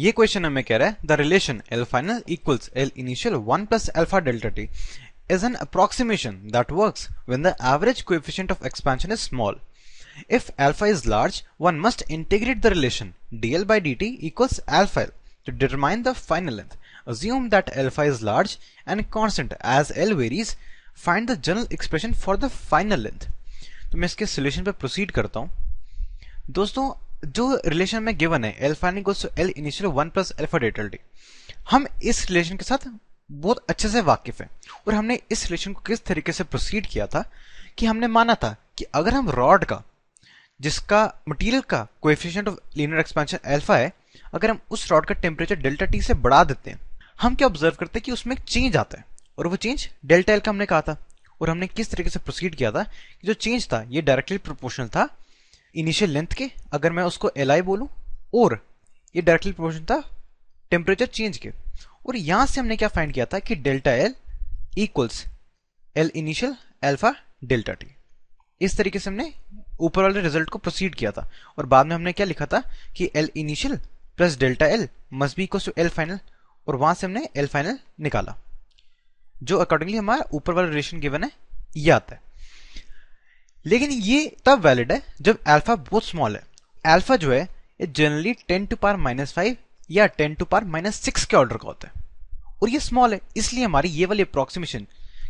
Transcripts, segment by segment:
ये क्वेश्चन हमें कह रहा है the relation L final equals L initial one plus alpha delta T is an approximation that work when the average coefficient of expansion is small if alpha is large one must integrate the relation DL by D T equals alpha L to determine the final length assume that alpha is large and constant as L varies find the general expression for the final length तो मैं इसके solution पर proceed करता हूँ दोस्तों जो relation में given है alpha equals to L initial one plus alpha delta D हम इस रिलेशन के साथ बहुत अच्छे से वाकिफ हैं और हमने इस रिलेशन को किस तरीके से प्रोसीड किया था कि हमने माना था कि अगर हम रॉड का जिसका मटेरियल का coefficient of linear expansion alpha है अगर हम उस रॉड का टेम्परेचर डेल्टा टी से बढ़ा देते हैं हम क्या ऑब्जर्व करते हैं कि उसमें चेंज आता है और वो चेंज डेल्टा एल का हमने कहा था और हमने किस तरीके से प्रोसीड किया था कि जो चेंज था ये डायरेक्टली प्रोपोर्शनल था इनिशियल लेंथ के अगर मैं उसको एल आई बोलूँ और ये डायरेक्टली प्रोपोर्शन था टेम्परेचर चेंज के और यहाँ से हमने क्या फाइंड किया था कि delta L equals L initial alpha delta T इस तरीके से हमने ऊपर वाले रिजल्ट को प्रोसीड किया था और बाद में हमने क्या लिखा था कि L initial plus delta L must be equals to L final और वहाँ से हमने एल फाइनल निकाला जो अकॉर्डिंगली हमारा ऊपर वाला रिलेशन गिवन है ये आता है लेकिन ये तब वैलिड है जब अल्फा बहुत स्मॉल है अल्फा जो है ये generally ten to power minus five या ten to power minus six के ऑर्डर का होता है और ये स्मॉल है इसलिए हमारी ये वाली अप्रोक्सीमेशन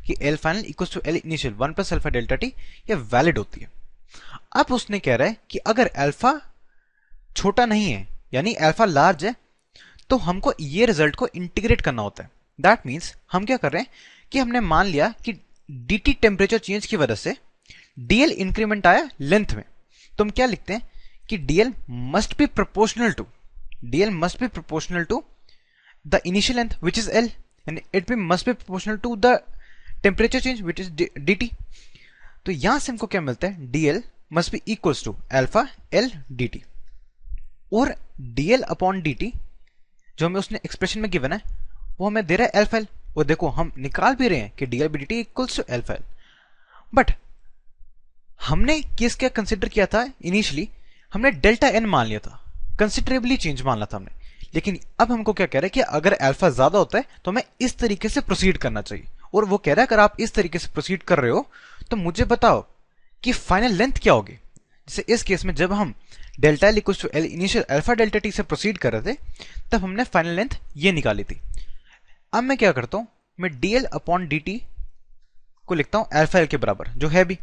कि L final equal to L initial one plus alpha delta T ये वैलिड होती है अब उसने कह रहा है कि अगर एल्फा छोटा नहीं है यानी एल्फा लार्ज है तो हमको ये रिजल्ट को इंटीग्रेट करना होता है दैट मीन्स हम क्या कर रहे हैं कि हमने मान लिया कि डी टी टेम्परेचर चेंज की वजह से डीएल इंक्रीमेंट आया लेंथ में तो हम क्या लिखते हैं कि DL must be proportional to DL must be proportional to the initial length which is L यानी it be must be proportional to the temperature change which is D T तो यहां से हमको क्या मिलता है DL must be equal to alpha L D T और DL upon D T जो हमें उसने एक्सप्रेशन में गिवन है वो हमें दे रहा है एल्फा एल और देखो हम निकाल भी रहे हैं कि DL by D T equals to alpha L but हमने क्या कंसिडर किया था इनिशियली हमने डेल्टा एन मान लिया था कंसिडरेबली चेंज मान लिया था हमने लेकिन अब हमको क्या कह रहा है कि अगर अल्फा ज्यादा होता है तो हमें इस तरीके से प्रोसीड करना चाहिए और वो कह रहा है अगर आप इस तरीके से प्रोसीड कर रहे हो तो मुझे बताओ कि फाइनल लेंथ क्या होगी जैसे इस केस में जब हम delta L to L initial alpha delta T से प्रोसीड कर रहे थे तब हमने फाइनल लेंथ ये निकाली थी अब मैं क्या करता हूँ मैं D L upon D T को लिखता हूँ एल्फा एल के बराबर जो है भी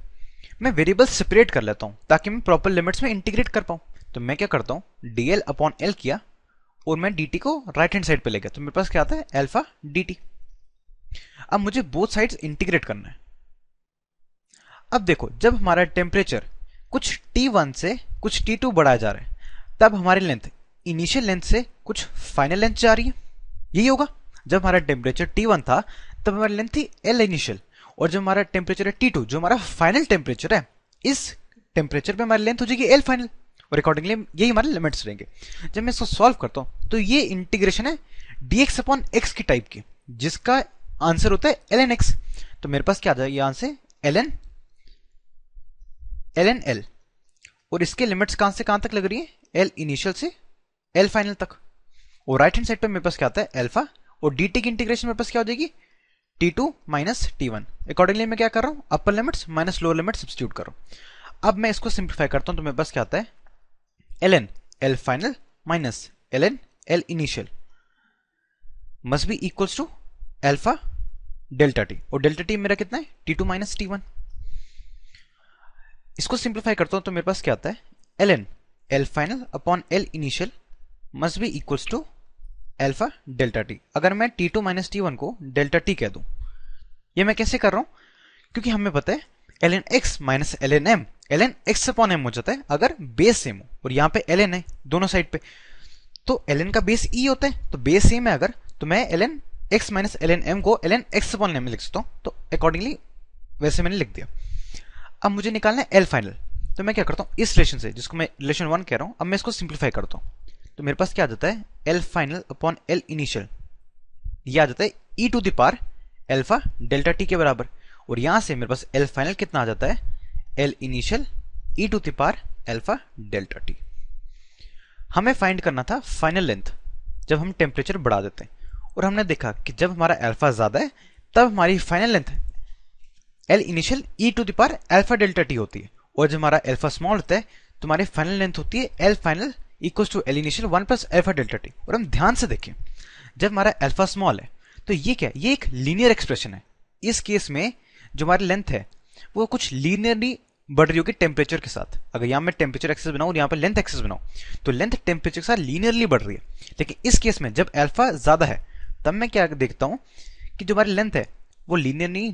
मैं वेरिएबल सेपरेट कर लेता हूँ ताकि मैं प्रॉपर लिमिट्स में इंटीग्रेट कर पाऊँ तो मैं क्या करता हूँ डी एल अपॉन एल किया और मैं डी को राइट हैंड साइड पे ले गया तो मेरे पास क्या आता है एल्फा डी अब मुझे बोथ साइड्स इंटीग्रेट करना है अब देखो जब हमारा टेम्परेचर कुछ टी वन से कुछ टी टू बढ़ाया जा रहा है तब हमारी लेंथ इनिशियल लेंथ से कुछ फाइनल लेंथ जा रही है यही होगा जब हमारा टेम्परेचर टी वन था तब हमारी लेंथ थी एल इनिशियल और जो हमारा टेम्परेचर है टी टू जो हमारा फाइनल टेम्परेचर है इस टेम्परेचर पे हमारी लेंथ हो जाएगी एल फाइनल और अकॉर्डिंगली यही हमारे लिमिट्स रहेंगे जब मैं इसको सॉल्व करता हूँ तो ये इंटीग्रेशन है डी एक्स अपॉन एक्स की टाइप की जिसका आंसर होता है एल एन एक्स तो मेरे पास क्या आ जाएगा answer L N L N L और इसके लिमिट्स कहाँ से कहाँ तक लग रही है एल इनिशियल से एल फाइनल तक और राइट हैंड साइड पर मेरे पास क्या आता है एल्फा और डी टी की इंटीग्रेशन मेरे पास क्या हो जाएगी T two minus T one accordingly मैं क्या कर रहा हूँ upper limits minus lower limit substitute करो अब मैं इसको सिंप्लीफाई करता हूँ तो मेरे पास क्या आता है L N L final minus L N L initial must be equals to alpha delta T और डेल्टा टी मेरा कितना है T two minus T one इसको सिंप्लीफाई करता हूँ तो मेरे पास क्या आता है L N L final upon L initial must be equals to alpha delta T अगर मैं T two minus T one को डेल्टा टी कह दूं ये मैं कैसे कर रहा हूं क्योंकि हमें पता है L N X minus L N M L N X upon M हो जाता है अगर बेस सेम हो और यहां पे एल एन है दोनों साइड पे तो एल एन का बेस ई e होता है तो बेस सेम है अगर तो मैं L N X minus L N M को L N X upon M लिख सकता हूं तो अकॉर्डिंगली वैसे मैंने लिख दिया अब मुझे निकालना है एल फाइनल तो मैं क्या करता हूं इस रिलेशन से जिसको मैं रिलेशन वन कह रहा हूं अब मैं इसको सिंप्लीफाई करता हूं तो मेरे पास क्या आ जाता है L final upon L initial ये आ जाता है E to the alpha delta T के बराबर और यहां से मेरे पास एल फाइनल कितना आ जाता है L initial E to the alpha delta T हमें फाइंड करना था फाइनल लेंथ जब हम टेम्परेचर बढ़ा देते हैं और हमने देखा कि जब हमारा एल्फा ज़्यादा है तब हमारी final length L initial E to the alpha delta T होती है और जब हमारा एल्फा स्मॉल होता है तो हमारी फाइनल लेंथ होती है L final equal to L initial one plus alpha delta T और हम ध्यान से देखें जब हमारा एल्फा स्मॉल है तो ये क्या ये एक लीनियर एक्सप्रेशन है इस केस में जो हमारी लेंथ है वो कुछ लीनियरली बढ़ रही होगी टेम्परेचर के साथ अगर यहाँ मैं टेम्परेचर एक्सेस बनाऊँ और यहाँ पर लेंथ एक्सेस बनाऊँ तो लेंथ टेम्परेचर के साथ लीनियरली बढ़ रही है लेकिन इस केस में जब एल्फा ज़्यादा है तब मैं क्या देखता हूँ कि जो हमारी लेंथ है वो लीनियर नहीं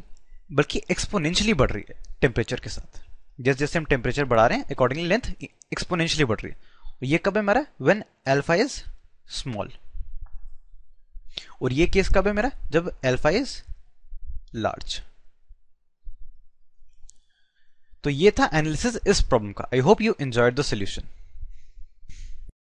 बल्कि एक्सपोनेंशियली बढ़ रही है टेम्परेचर के साथ जैसे जैसे हम टेम्परेचर बढ़ा रहे हैं अकॉर्डिंगली लेंथ एक्सपोनेंशियली बढ़ रही है ये कब है मेरा वेन एल्फा इज स्मॉल और ये केस कब है मेरा जब एल्फा इज लार्ज तो ये था एनालिसिस इस प्रॉब्लम का I hope you enjoyed the solution